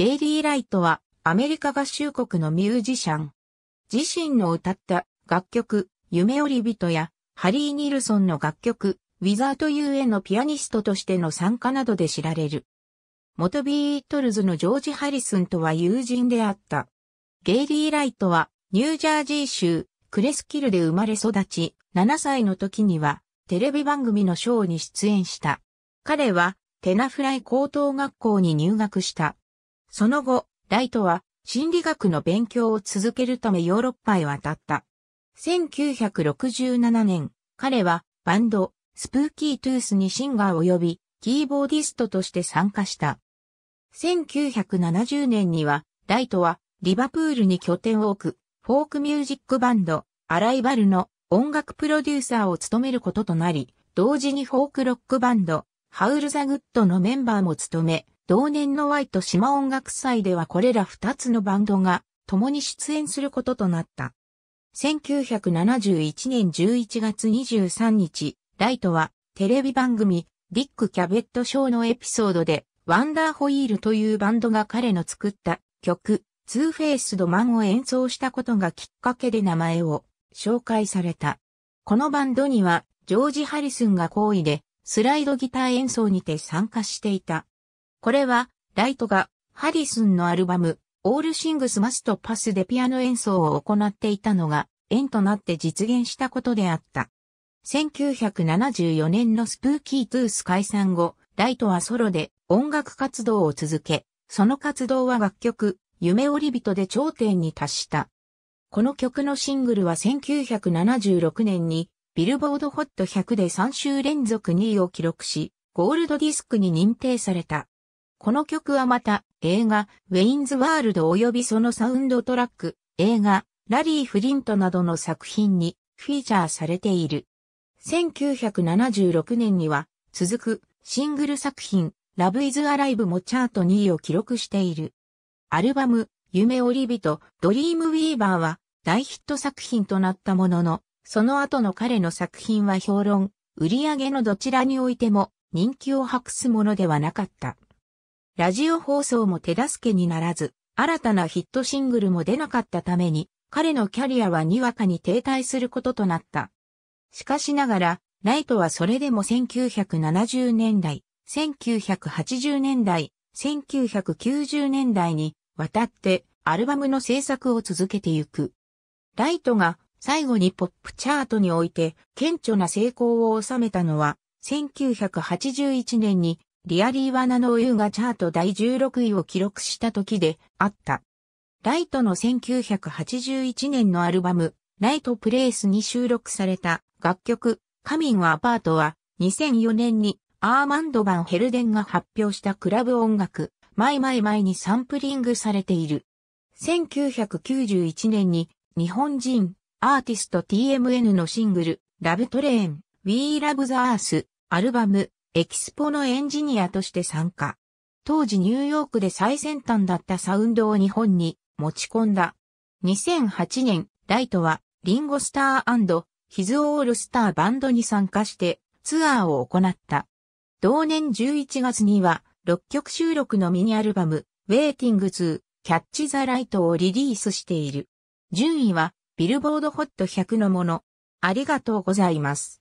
ゲイリー・ライトはアメリカ合衆国のミュージシャン。自身の歌った楽曲、夢折り人やハリー・ニルソンの楽曲、ウィザート・ユーへのピアニストとしての参加などで知られる。元ビートルズのジョージ・ハリスンとは友人であった。ゲイリー・ライトはニュージャージー州クレスキルで生まれ育ち、7歳の時にはテレビ番組のショーに出演した。彼はテナフライ高等学校に入学した。その後、ライトは心理学の勉強を続けるためヨーロッパへ渡った。1967年、彼はバンド、スプーキートゥースにシンガー及び、キーボーディストとして参加した。1970年には、ライトはリバプールに拠点を置く、フォークミュージックバンド、アライバルの音楽プロデューサーを務めることとなり、同時にフォークロックバンド、ハウルザグッドのメンバーも務め、同年のワイト島音楽祭ではこれら2つのバンドが共に出演することとなった。1971年11月23日、ライトはテレビ番組ディック・キャベット・ショーのエピソードでワンダーホイールというバンドが彼の作った曲ツーフェイスドマンを演奏したことがきっかけで名前を紹介された。このバンドにはジョージ・ハリスンが好意でスライドギター演奏にて参加していた。これは、ライトが、ハリスンのアルバム、オールシングスマストパスでピアノ演奏を行っていたのが、縁となって実現したことであった。1974年のスプーキートゥース解散後、ライトはソロで音楽活動を続け、その活動は楽曲、夢折り人で頂点に達した。この曲のシングルは1976年に、ビルボードホット100で3週連続2位を記録し、ゴールドディスクに認定された。この曲はまた映画ウェインズワールド及びそのサウンドトラック、映画ラリー・フリントなどの作品にフィーチャーされている。1976年には続くシングル作品ラブ・イズ・アライブもチャート2位を記録している。アルバム夢折り人ドリームウィーバーは大ヒット作品となったものの、その後の彼の作品は評論、売り上げのどちらにおいても人気を博すものではなかった。ラジオ放送も手助けにならず、新たなヒットシングルも出なかったために、彼のキャリアはにわかに停滞することとなった。しかしながら、ライトはそれでも1970年代、1980年代、1990年代にわたってアルバムの制作を続けてゆく。ライトが最後にポップチャートにおいて顕著な成功を収めたのは1981年にリアリーワナノウユがチャート第16位を記録した時であった。ライトの1981年のアルバム、ライトプレイスに収録された楽曲、カミンはアパートは2004年にアーマンド・バン・ヘルデンが発表したクラブ音楽、マイマイマイにサンプリングされている。1991年に日本人アーティスト TMN のシングル、ラブトレイン、We Love the Earth アルバム、エキスポのエンジニアとして参加。当時ニューヨークで最先端だったサウンドを日本に持ち込んだ。2008年、ライトはリンゴスターヒズオールスターバンドに参加してツアーを行った。同年11月には6曲収録のミニアルバム、ウェイティングー・キャッチザライトをリリースしている。順位はビルボードホット100のもの。ありがとうございます。